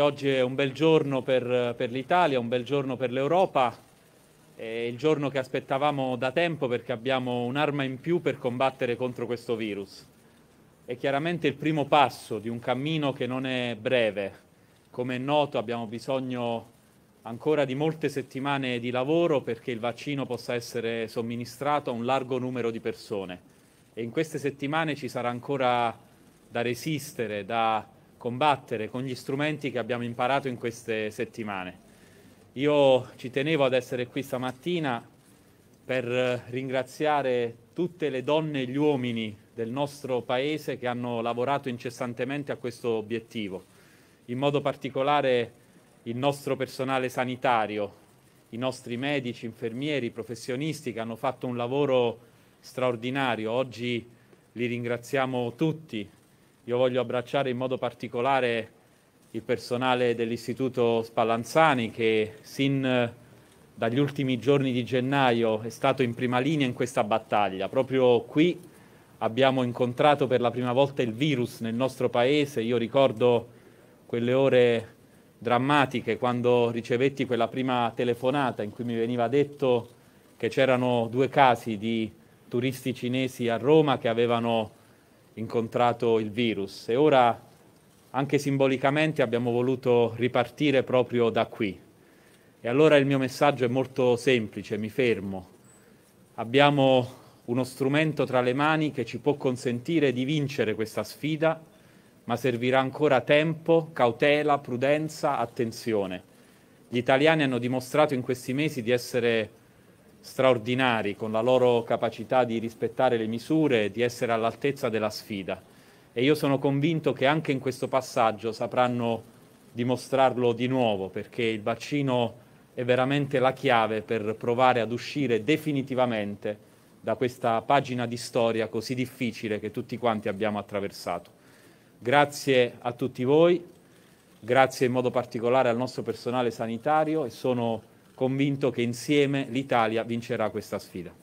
Oggi è un bel giorno per, per l'Italia, un bel giorno per l'Europa, è il giorno che aspettavamo da tempo perché abbiamo un'arma in più per combattere contro questo virus. È chiaramente il primo passo di un cammino che non è breve. Come è noto abbiamo bisogno ancora di molte settimane di lavoro perché il vaccino possa essere somministrato a un largo numero di persone. E in queste settimane ci sarà ancora da resistere, da combattere con gli strumenti che abbiamo imparato in queste settimane. Io ci tenevo ad essere qui stamattina per ringraziare tutte le donne e gli uomini del nostro Paese che hanno lavorato incessantemente a questo obiettivo, in modo particolare il nostro personale sanitario, i nostri medici, infermieri, professionisti che hanno fatto un lavoro straordinario. Oggi li ringraziamo tutti, io voglio abbracciare in modo particolare il personale dell'Istituto Spallanzani che sin eh, dagli ultimi giorni di gennaio è stato in prima linea in questa battaglia. Proprio qui abbiamo incontrato per la prima volta il virus nel nostro paese. Io ricordo quelle ore drammatiche quando ricevetti quella prima telefonata in cui mi veniva detto che c'erano due casi di turisti cinesi a Roma che avevano incontrato il virus e ora anche simbolicamente abbiamo voluto ripartire proprio da qui. E allora il mio messaggio è molto semplice, mi fermo. Abbiamo uno strumento tra le mani che ci può consentire di vincere questa sfida, ma servirà ancora tempo, cautela, prudenza, attenzione. Gli italiani hanno dimostrato in questi mesi di essere straordinari con la loro capacità di rispettare le misure, di essere all'altezza della sfida. E io sono convinto che anche in questo passaggio sapranno dimostrarlo di nuovo, perché il vaccino è veramente la chiave per provare ad uscire definitivamente da questa pagina di storia così difficile che tutti quanti abbiamo attraversato. Grazie a tutti voi, grazie in modo particolare al nostro personale sanitario e sono convinto che insieme l'Italia vincerà questa sfida.